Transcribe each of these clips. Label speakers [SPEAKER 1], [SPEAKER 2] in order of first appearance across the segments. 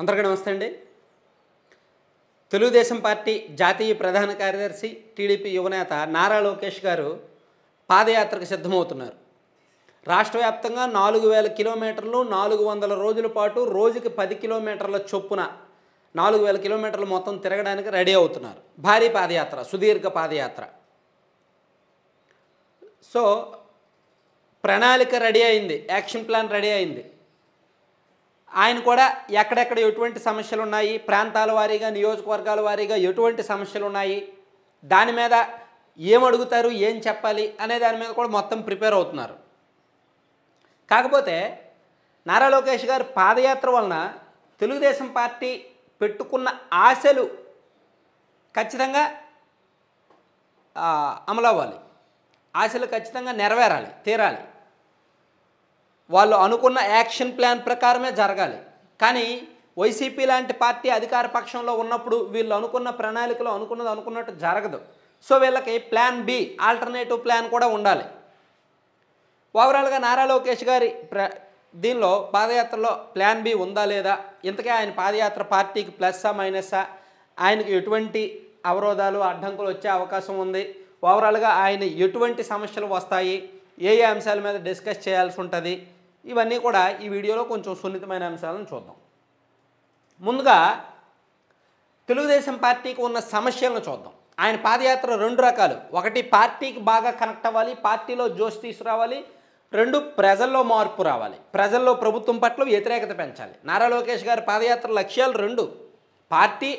[SPEAKER 1] అందరికీ నమస్తే అండి తెలుగుదేశం పార్టీ జాతీయ ప్రధాన కార్యదర్శి టీడీపీ యువనేత నారా లోకేష్ గారు పాదయాత్రకు సిద్ధమవుతున్నారు రాష్ట్ర వ్యాప్తంగా నాలుగు వేల కిలోమీటర్లు నాలుగు వందల రోజుల పాటు రోజుకి పది కిలోమీటర్ల చొప్పున నాలుగు వేల కిలోమీటర్లు మొత్తం తిరగడానికి రెడీ అవుతున్నారు భారీ పాదయాత్ర సుదీర్ఘ పాదయాత్ర సో ప్రణాళిక రెడీ అయింది యాక్షన్ ప్లాన్ రెడీ అయింది ఆయన కూడా ఎక్కడెక్కడ ఎటువంటి సమస్యలు ఉన్నాయి ప్రాంతాల వారీగా నియోజకవర్గాల వారీగా ఎటువంటి సమస్యలు ఉన్నాయి దాని మీద ఏం అడుగుతారు ఏం చెప్పాలి అనే దాని మీద కూడా మొత్తం ప్రిపేర్ అవుతున్నారు కాకపోతే నారా లోకేష్ గారి పాదయాత్ర వలన తెలుగుదేశం పార్టీ పెట్టుకున్న ఆశలు ఖచ్చితంగా అమలవ్వాలి ఆశలు ఖచ్చితంగా నెరవేరాలి తీరాలి వాళ్ళు అనుకున్న యాక్షన్ ప్లాన్ ప్రకారమే జరగాలి కానీ వైసీపీ లాంటి పార్టీ అధికార పక్షంలో ఉన్నప్పుడు వీళ్ళు అనుకున్న ప్రణాళికలో అనుకున్నది అనుకున్నట్టు జరగదు సో వీళ్ళకి ప్లాన్ బి ఆల్టర్నేటివ్ ప్లాన్ కూడా ఉండాలి ఓవరాల్గా నారా లోకేష్ గారి ప్ర దీనిలో పాదయాత్రలో ప్లాన్ బి ఉందా లేదా ఇంతకే ఆయన పాదయాత్ర పార్టీకి ప్లస్సా మైనస్సా ఆయనకు ఎటువంటి అవరోధాలు అడ్డంకులు వచ్చే అవకాశం ఉంది ఓవరాల్గా ఆయన ఎటువంటి సమస్యలు వస్తాయి ఏ ఏ అంశాల మీద డిస్కస్ చేయాల్సి ఉంటుంది ఇవన్నీ కూడా ఈ వీడియోలో కొంచెం సున్నితమైన అంశాలను చూద్దాం ముందుగా తెలుగుదేశం పార్టీకి ఉన్న సమస్యలను చూద్దాం ఆయన పాదయాత్ర రెండు రకాలు ఒకటి పార్టీకి బాగా కనెక్ట్ అవ్వాలి పార్టీలో జోష్ తీసుకురావాలి రెండు ప్రజల్లో మార్పు రావాలి ప్రజల్లో ప్రభుత్వం పట్ల వ్యతిరేకత పెంచాలి నారా లోకేష్ గారి పాదయాత్ర లక్ష్యాలు రెండు పార్టీ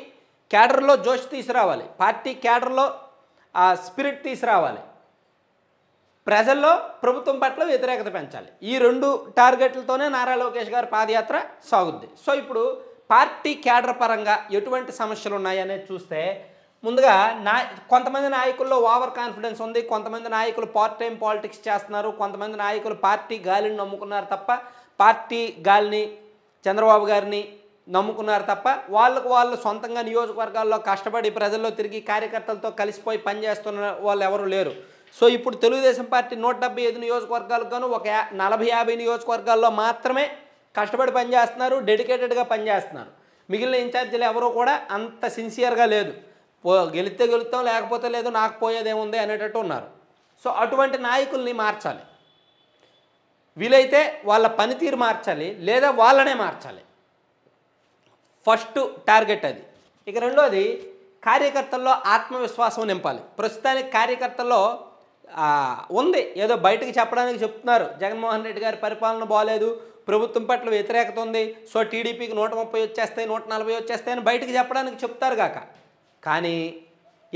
[SPEAKER 1] క్యాడర్లో జోష్ తీసుకురావాలి పార్టీ క్యాడర్లో స్పిరిట్ తీసుకురావాలి ప్రజల్లో ప్రభుత్వం పట్ల వ్యతిరేకత పెంచాలి ఈ రెండు టార్గెట్లతోనే నారా లోకేష్ గారు పాదయాత్ర సాగుద్ది సో ఇప్పుడు పార్టీ క్యాడర్ పరంగా ఎటువంటి సమస్యలు ఉన్నాయనేది చూస్తే ముందుగా నా కొంతమంది నాయకుల్లో ఓవర్ కాన్ఫిడెన్స్ ఉంది కొంతమంది నాయకులు పార్ట్ టైం పాలిటిక్స్ చేస్తున్నారు కొంతమంది నాయకులు పార్టీ గాలిని నమ్ముకున్నారు తప్ప పార్టీ గాలిని చంద్రబాబు గారిని నమ్ముకున్నారు తప్ప వాళ్ళకు వాళ్ళు సొంతంగా నియోజకవర్గాల్లో కష్టపడి ప్రజల్లో తిరిగి కార్యకర్తలతో కలిసిపోయి పనిచేస్తున్న వాళ్ళు ఎవరు లేరు సో ఇప్పుడు తెలుగుదేశం పార్టీ నూట డెబ్బై ఐదు నియోజకవర్గాలకు గాను ఒక నలభై యాభై నియోజకవర్గాల్లో మాత్రమే కష్టపడి పనిచేస్తున్నారు డెడికేటెడ్గా పనిచేస్తున్నారు మిగిలిన ఇన్ఛార్జీలు ఎవరూ కూడా అంత సిన్సియర్గా లేదు పో గెలిస్తే గెలుస్తాం లేకపోతే లేదు నాకు పోయేదేముంది అనేటట్టు ఉన్నారు సో అటువంటి నాయకుల్ని మార్చాలి వీలైతే వాళ్ళ పనితీరు మార్చాలి లేదా వాళ్ళనే మార్చాలి ఫస్ట్ టార్గెట్ అది ఇక రెండోది కార్యకర్తల్లో ఆత్మవిశ్వాసం నింపాలి ప్రస్తుతానికి కార్యకర్తల్లో ఉంది ఏదో బయటకు చెప్పడానికి చెప్తున్నారు జగన్మోహన్ రెడ్డి గారి పరిపాలన బాగాలేదు ప్రభుత్వం పట్ల వ్యతిరేకత ఉంది సో టీడీపీకి నూట ముప్పై వచ్చేస్తాయి నూట నలభై వచ్చేస్తాయి అని బయటకు చెప్పడానికి చెప్తారు కాక కానీ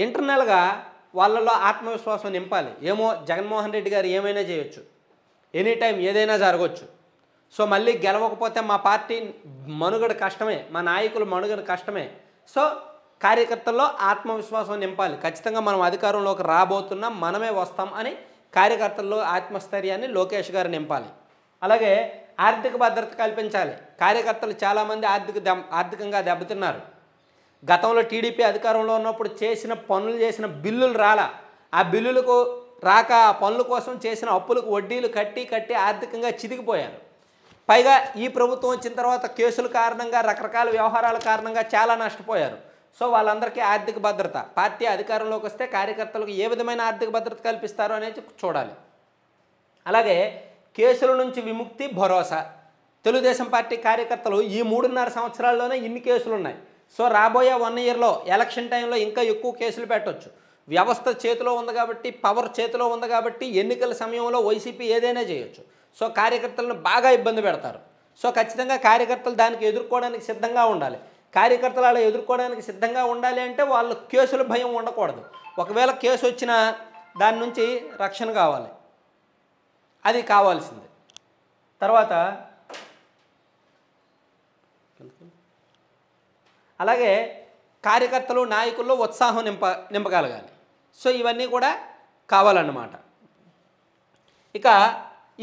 [SPEAKER 1] ఇంటర్నల్గా వాళ్ళలో ఆత్మవిశ్వాసం నింపాలి ఏమో జగన్మోహన్ రెడ్డి గారు ఏమైనా చేయొచ్చు ఎనీ టైం ఏదైనా జరగవచ్చు సో మళ్ళీ గెలవకపోతే మా పార్టీ మనుగడ కష్టమే మా నాయకులు మనుగడ కష్టమే సో కార్యకర్తల్లో ఆత్మవిశ్వాసం నింపాలి ఖచ్చితంగా మనం అధికారంలోకి రాబోతున్నాం మనమే వస్తాం అని కార్యకర్తల్లో ఆత్మస్థైర్యాన్ని లోకేష్ గారు నింపాలి అలాగే ఆర్థిక భద్రత కల్పించాలి కార్యకర్తలు చాలామంది ఆర్థిక ఆర్థికంగా దెబ్బతిన్నారు గతంలో టీడీపీ అధికారంలో ఉన్నప్పుడు చేసిన పనులు చేసిన బిల్లులు రాలా ఆ బిల్లులకు రాక ఆ పనుల కోసం చేసిన అప్పులకు వడ్డీలు కట్టి కట్టి ఆర్థికంగా చితికిపోయారు పైగా ఈ ప్రభుత్వం వచ్చిన తర్వాత కేసుల కారణంగా రకరకాల వ్యవహారాల కారణంగా చాలా నష్టపోయారు సో వాళ్ళందరికీ ఆర్థిక భద్రత పార్టీ అధికారంలోకి వస్తే కార్యకర్తలకు ఏ విధమైన ఆర్థిక భద్రత కల్పిస్తారో అనేది చూడాలి అలాగే కేసుల నుంచి విముక్తి భరోసా తెలుగుదేశం పార్టీ కార్యకర్తలు ఈ మూడున్నర సంవత్సరాల్లోనే ఇన్ని కేసులు ఉన్నాయి సో రాబోయే వన్ ఇయర్లో ఎలక్షన్ టైంలో ఇంకా ఎక్కువ కేసులు పెట్టవచ్చు వ్యవస్థ చేతిలో ఉంది కాబట్టి పవర్ చేతిలో ఉంది కాబట్టి ఎన్నికల సమయంలో వైసీపీ ఏదైనా చేయొచ్చు సో కార్యకర్తలను బాగా ఇబ్బంది పెడతారు సో ఖచ్చితంగా కార్యకర్తలు దానికి ఎదుర్కోవడానికి సిద్ధంగా ఉండాలి కార్యకర్తలు అలా ఎదుర్కోవడానికి సిద్ధంగా ఉండాలి అంటే వాళ్ళ కేసుల భయం ఉండకూడదు ఒకవేళ కేసు వచ్చినా దాని నుంచి రక్షణ కావాలి అది కావాల్సింది తర్వాత అలాగే కార్యకర్తలు నాయకుల్లో ఉత్సాహం నింప నింపగలగాలి సో ఇవన్నీ కూడా కావాలన్నమాట ఇక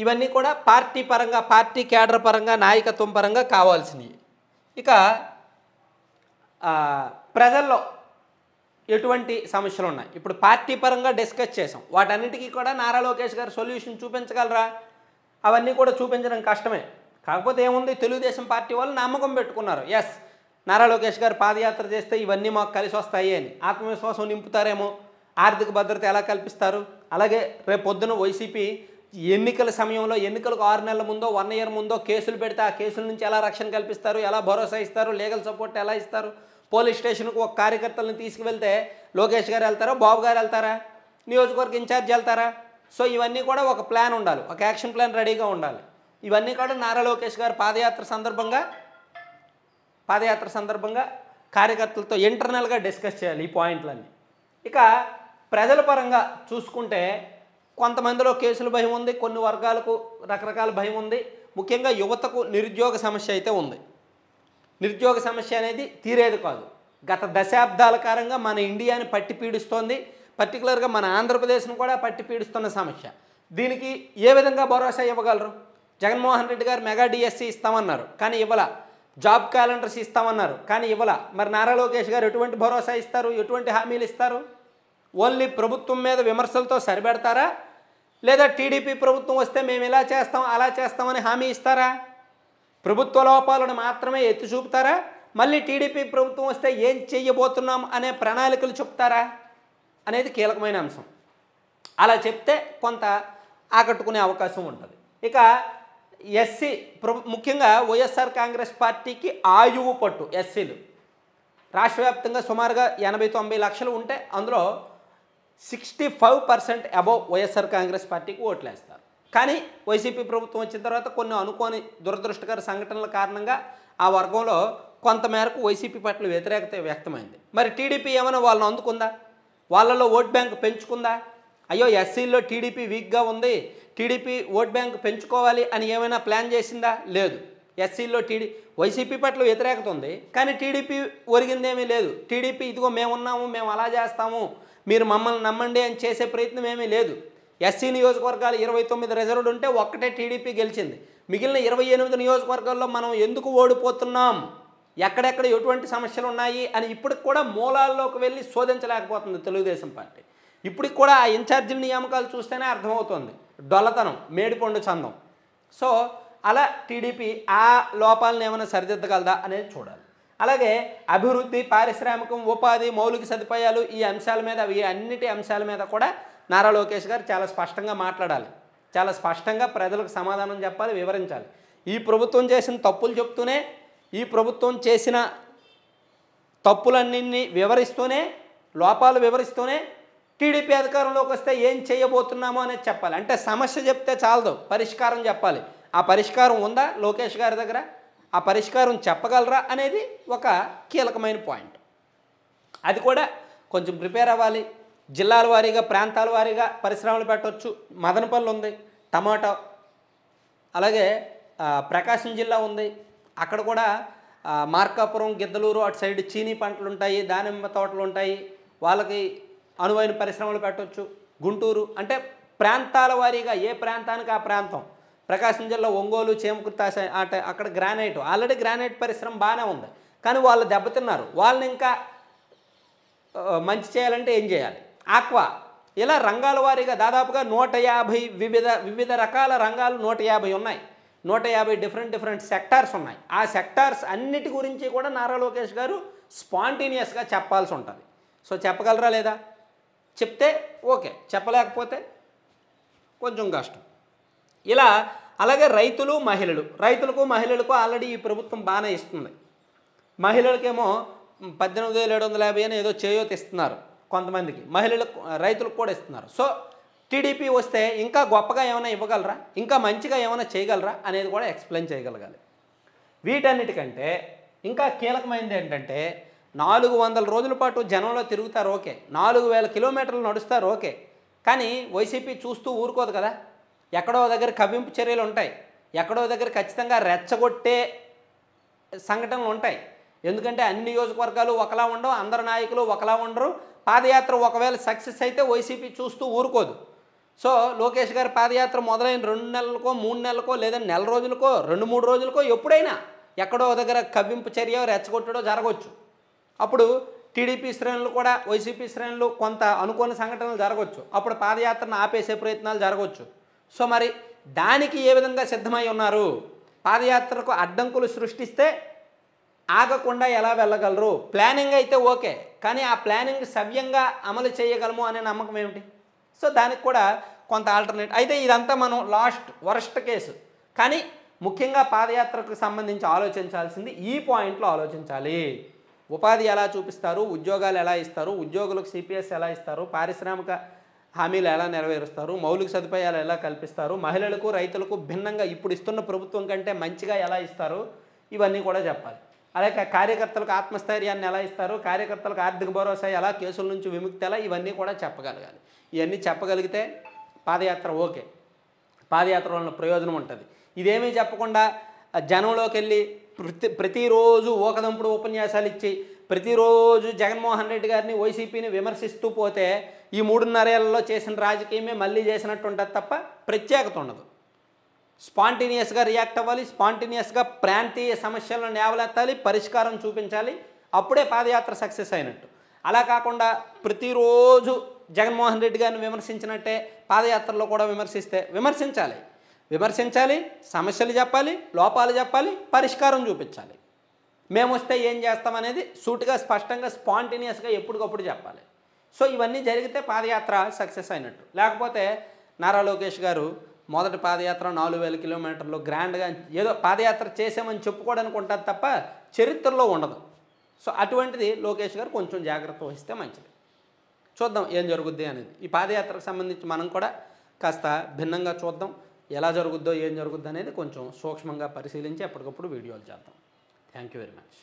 [SPEAKER 1] ఇవన్నీ కూడా పార్టీ పరంగా పార్టీ కేడర్ పరంగా నాయకత్వం పరంగా కావాల్సినవి ఇక ప్రజల్లో ఎటువంటి సమస్యలు ఉన్నాయి ఇప్పుడు పార్టీ పరంగా డిస్కస్ చేసాం వాటన్నిటికీ కూడా నారా లోకేష్ గారు సొల్యూషన్ చూపించగలరా అవన్నీ కూడా చూపించడం కష్టమే కాకపోతే ఏముంది తెలుగుదేశం పార్టీ వాళ్ళు నమ్మకం పెట్టుకున్నారు ఎస్ నారా లోకేష్ గారు పాదయాత్ర చేస్తే ఇవన్నీ మాకు కలిసి వస్తాయి అని ఆత్మవిశ్వాసం నింపుతారేమో ఆర్థిక భద్రత ఎలా కల్పిస్తారు అలాగే రేపు పొద్దున వైసీపీ ఎన్నికల సమయంలో ఎన్నికలకు ఆరు నెలల ముందో వన్ ఇయర్ ముందో కేసులు పెడితే ఆ కేసుల నుంచి ఎలా రక్షణ కల్పిస్తారు ఎలా భరోసా ఇస్తారు లీగల్ సపోర్ట్ ఎలా ఇస్తారు పోలీస్ స్టేషన్కు ఒక కార్యకర్తలను తీసుకువెళ్తే లోకేష్ గారు వెళ్తారా బాబు గారు వెళ్తారా నియోజకవర్గ ఇన్ఛార్జ్ వెళ్తారా సో ఇవన్నీ కూడా ఒక ప్లాన్ ఉండాలి ఒక యాక్షన్ ప్లాన్ రెడీగా ఉండాలి ఇవన్నీ కూడా నారా లోకేష్ గారు పాదయాత్ర సందర్భంగా పాదయాత్ర సందర్భంగా కార్యకర్తలతో ఇంటర్నల్గా డిస్కస్ చేయాలి ఈ పాయింట్లన్నీ ఇక ప్రజల పరంగా చూసుకుంటే కొంతమందిలో కేసుల భయం ఉంది కొన్ని వర్గాలకు రకరకాల భయం ఉంది ముఖ్యంగా యువతకు నిరుద్యోగ సమస్య అయితే ఉంది నిరుద్యోగ సమస్య అనేది తీరేది కాదు గత దశాబ్దాల కారంగా మన ఇండియాని పట్టి పీడిస్తోంది పర్టికులర్గా మన ఆంధ్రప్రదేశ్ను కూడా పట్టి పీడిస్తున్న సమస్య దీనికి ఏ విధంగా భరోసా ఇవ్వగలరు జగన్మోహన్ రెడ్డి గారు మెగా డిఎస్సి e ఇస్తామన్నారు కానీ ఇవ్వాల జాబ్ క్యాలెండర్స్ ఇస్తామన్నారు కానీ ఇవ్వాల మరి నారా లోకేష్ గారు ఎటువంటి భరోసా ఇస్తారు ఎటువంటి హామీలు ఇస్తారు ఓన్లీ ప్రభుత్వం మీద విమర్శలతో సరిపెడతారా లేదా టీడీపీ ప్రభుత్వం వస్తే మేము ఇలా చేస్తాం అలా చేస్తామని హామీ ఇస్తారా ప్రభుత్వ లోపాలను మాత్రమే ఎత్తి చూపుతారా మళ్ళీ టీడీపీ ప్రభుత్వం వస్తే ఏం చేయబోతున్నాం అనే ప్రణాళికలు చెప్తారా అనేది కీలకమైన అంశం అలా చెప్తే కొంత ఆకట్టుకునే అవకాశం ఉంటుంది ఇక ఎస్సీ ముఖ్యంగా వైఎస్ఆర్ కాంగ్రెస్ పార్టీకి ఆయువు పట్టు ఎస్సీలు రాష్ట్ర వ్యాప్తంగా సుమారుగా ఎనభై తొంభై లక్షలు ఉంటే అందులో sixty five percent above YSR Congress పార్టీకి ఓట్లేస్తారు కానీ వైసీపీ ప్రభుత్వం వచ్చిన తర్వాత కొన్ని అనుకోని దురదృష్టకర సంఘటనల కారణంగా ఆ వర్గంలో కొంతమేరకు వైసీపీ పట్ల వ్యతిరేకత వ్యక్తమైంది మరి టీడీపీ ఏమైనా వాళ్ళని అందుకుందా వాళ్ళలో ఓట్ బ్యాంక్ పెంచుకుందా అయ్యో ఎస్సీల్లో టీడీపీ వీక్గా ఉంది టీడీపీ ఓట్ బ్యాంక్ పెంచుకోవాలి అని ఏమైనా ప్లాన్ చేసిందా లేదు ఎస్సీల్లో టీడీ వైసీపీ పట్ల వ్యతిరేకత ఉంది కానీ టీడీపీ ఒరిగిందేమీ లేదు టీడీపీ ఇదిగో మేమున్నాము మేము అలా చేస్తాము మీరు మమ్మల్ని నమ్మండి అని చేసే ప్రయత్నం ఏమీ లేదు ఎస్సీ నియోజకవర్గాలు ఇరవై తొమ్మిది రిజర్వ్డ్ ఉంటే ఒక్కటే టీడీపీ గెలిచింది మిగిలిన ఇరవై ఎనిమిది నియోజకవర్గాల్లో మనం ఎందుకు ఓడిపోతున్నాం ఎక్కడెక్కడ ఎటువంటి సమస్యలు ఉన్నాయి అని ఇప్పటికి కూడా మూలాల్లోకి వెళ్ళి శోధించలేకపోతుంది తెలుగుదేశం పార్టీ ఇప్పటికి కూడా ఆ ఇన్ఛార్జీల నియామకాలు చూస్తేనే అర్థమవుతుంది డొల్లతనం మేడిపండు చందం సో అలా టీడీపీ ఆ లోపాలను ఏమైనా సరిదిద్దగలదా అనేది చూడాలి అలాగే అభివృద్ధి పారిశ్రామికం ఉపాధి మౌలిక సదుపాయాలు ఈ అంశాల మీద ఈ అన్నిటి అంశాల మీద కూడా నారా లోకేష్ గారు చాలా స్పష్టంగా మాట్లాడాలి చాలా స్పష్టంగా ప్రజలకు సమాధానం చెప్పాలి వివరించాలి ఈ ప్రభుత్వం చేసిన తప్పులు చెప్తూనే ఈ ప్రభుత్వం చేసిన తప్పులన్నింటినీ వివరిస్తూనే లోపాలు వివరిస్తూనే టీడీపీ అధికారంలోకి వస్తే ఏం చేయబోతున్నామో అనేది చెప్పాలి అంటే సమస్య చెప్తే చాలదు పరిష్కారం చెప్పాలి ఆ పరిష్కారం ఉందా లోకేష్ గారి దగ్గర ఆ పరిష్కారం చెప్పగలరా అనేది ఒక కీలకమైన పాయింట్ అది కూడా కొంచెం ప్రిపేర్ అవ్వాలి జిల్లాల వారీగా ప్రాంతాల వారీగా పరిశ్రమలు పెట్టవచ్చు మదనపల్లి ఉంది టమాటో అలాగే ప్రకాశం జిల్లా ఉంది అక్కడ కూడా మార్కాపురం గిద్దలూరు అటు సైడ్ చీనీ పంటలు ఉంటాయి దానిమ్మ తోటలు ఉంటాయి వాళ్ళకి అనువైన పరిశ్రమలు పెట్టవచ్చు గుంటూరు అంటే ప్రాంతాల వారీగా ఏ ప్రాంతానికి ఆ ప్రాంతం ప్రకాశం జిల్లా ఒంగోలు చేమకుర్తి అంటే అక్కడ గ్రానైట్ ఆల్రెడీ గ్రానైట్ పరిశ్రమ బాగానే ఉంది కానీ వాళ్ళు దెబ్బతిన్నారు వాళ్ళని ఇంకా మంచి చేయాలంటే ఏం చేయాలి ఆక్వా ఇలా రంగాల వారీగా దాదాపుగా నూట యాభై వివిధ వివిధ రకాల రంగాలు నూట యాభై ఉన్నాయి నూట యాభై డిఫరెంట్ డిఫరెంట్ సెక్టార్స్ ఉన్నాయి ఆ సెక్టార్స్ అన్నిటి గురించి కూడా నారా లోకేష్ గారు స్పాంటేనియస్గా చెప్పాల్సి ఉంటుంది సో చెప్పగలరా లేదా చెప్తే ఓకే చెప్పలేకపోతే కొంచెం కష్టం ఇలా అలాగే రైతులు మహిళలు రైతులకు మహిళలకు ఆల్రెడీ ఈ ప్రభుత్వం బాగానే ఇస్తుంది మహిళలకేమో పద్దెనిమిది వేల ఏడు వందల యాభై అని ఏదో చేయూత ఇస్తున్నారు కొంతమందికి మహిళలకు రైతులకు కూడా ఇస్తున్నారు సో టీడీపీ వస్తే ఇంకా గొప్పగా ఏమైనా ఇవ్వగలరా ఇంకా మంచిగా ఏమైనా చేయగలరా అనేది కూడా ఎక్స్ప్లెయిన్ చేయగలగాలి వీటన్నిటికంటే ఇంకా కీలకమైనది ఏంటంటే నాలుగు వందల రోజుల పాటు జనంలో తిరుగుతారు ఓకే నాలుగు వేల కిలోమీటర్లు నడుస్తారు ఓకే కానీ వైసీపీ చూస్తూ ఊరుకోదు కదా ఎక్కడో దగ్గర కవ్వింపు చర్యలు ఉంటాయి ఎక్కడో దగ్గర ఖచ్చితంగా రెచ్చగొట్టే సంఘటనలు ఉంటాయి ఎందుకంటే అన్ని నియోజకవర్గాలు ఒకలా ఉండవు అందరు నాయకులు ఒకలా ఉండరు పాదయాత్ర ఒకవేళ సక్సెస్ అయితే వైసీపీ చూస్తూ ఊరుకోదు సో లోకేష్ గారి పాదయాత్ర మొదలైన రెండు నెలలకో మూడు నెలలకో లేదా నెల రోజులకో రెండు మూడు రోజులకో ఎప్పుడైనా ఎక్కడో దగ్గర కవ్వింపు చర్య రెచ్చగొట్టడో జరగవచ్చు అప్పుడు టీడీపీ శ్రేణులు కూడా వైసీపీ శ్రేణులు కొంత అనుకోని సంఘటనలు జరగవచ్చు అప్పుడు పాదయాత్రను ఆపేసే ప్రయత్నాలు జరగవచ్చు సో మరి దానికి ఏ విధంగా సిద్ధమై ఉన్నారు పాదయాత్రకు అడ్డంకులు సృష్టిస్తే ఆగకుండా ఎలా వెళ్ళగలరు ప్లానింగ్ అయితే ఓకే కానీ ఆ ప్లానింగ్ సవ్యంగా అమలు చేయగలము అనే నమ్మకం ఏమిటి సో దానికి కూడా కొంత ఆల్టర్నేట్ అయితే ఇదంతా మనం లాస్ట్ వరస్ట్ కేసు కానీ ముఖ్యంగా పాదయాత్రకు సంబంధించి ఆలోచించాల్సింది ఈ పాయింట్లో ఆలోచించాలి ఉపాధి ఎలా చూపిస్తారు ఉద్యోగాలు ఎలా ఇస్తారు ఉద్యోగులకు సిపిఎస్ ఎలా ఇస్తారు పారిశ్రామిక హామీలు ఎలా నెరవేరుస్తారు మౌలిక సదుపాయాలు ఎలా కల్పిస్తారు మహిళలకు రైతులకు భిన్నంగా ఇప్పుడు ఇస్తున్న ప్రభుత్వం కంటే మంచిగా ఎలా ఇస్తారు ఇవన్నీ కూడా చెప్పాలి అలాగే కార్యకర్తలకు ఆత్మస్థైర్యాన్ని ఎలా ఇస్తారు కార్యకర్తలకు ఆర్థిక భరోసా ఎలా కేసుల నుంచి విముక్తి ఎలా ఇవన్నీ కూడా చెప్పగలగాలి ఇవన్నీ చెప్పగలిగితే పాదయాత్ర ఓకే పాదయాత్ర వలన ప్రయోజనం ఉంటుంది ఇదేమీ చెప్పకుండా జనంలోకి వెళ్ళి ప్రతి ప్రతిరోజు ఓకదంపుడు ఉపన్యాసాలు ఇచ్చి ప్రతిరోజు జగన్మోహన్ రెడ్డి గారిని వైసీపీని విమర్శిస్తూ పోతే ఈ మూడున్నరేళ్లలో చేసిన రాజకీయమే మళ్ళీ చేసినట్టు ఉంటుంది తప్ప ప్రత్యేకత ఉండదు స్పాంటినియస్గా రియాక్ట్ అవ్వాలి స్పాంటినియస్గా ప్రాంతీయ సమస్యలను నేవలెత్తాలి పరిష్కారం చూపించాలి అప్పుడే పాదయాత్ర సక్సెస్ అయినట్టు అలా కాకుండా ప్రతిరోజు జగన్మోహన్ రెడ్డి గారిని విమర్శించినట్టే పాదయాత్రలో కూడా విమర్శిస్తే విమర్శించాలి విమర్శించాలి సమస్యలు చెప్పాలి లోపాలు చెప్పాలి పరిష్కారం చూపించాలి మేము వస్తే ఏం చేస్తామనేది సూటిగా స్పష్టంగా స్పాంటేనియస్గా ఎప్పటికప్పుడు చెప్పాలి సో ఇవన్నీ జరిగితే పాదయాత్ర సక్సెస్ అయినట్టు లేకపోతే నారా లోకేష్ గారు మొదటి పాదయాత్ర నాలుగు వేల కిలోమీటర్లు గ్రాండ్గా ఏదో పాదయాత్ర చేసామని చెప్పుకోవడానికి ఉంటుంది తప్ప చరిత్రలో ఉండదు సో అటువంటిది లోకేష్ గారు కొంచెం జాగ్రత్త వహిస్తే మంచిది చూద్దాం ఏం జరుగుద్ది అనేది ఈ పాదయాత్రకు సంబంధించి మనం కూడా కాస్త భిన్నంగా చూద్దాం ఎలా జరుగుద్దో ఏం జరుగుద్దో అనేది కొంచెం సూక్ష్మంగా పరిశీలించి ఎప్పటికప్పుడు వీడియోలు చేద్దాం థ్యాంక్ యూ వెరీ మచ్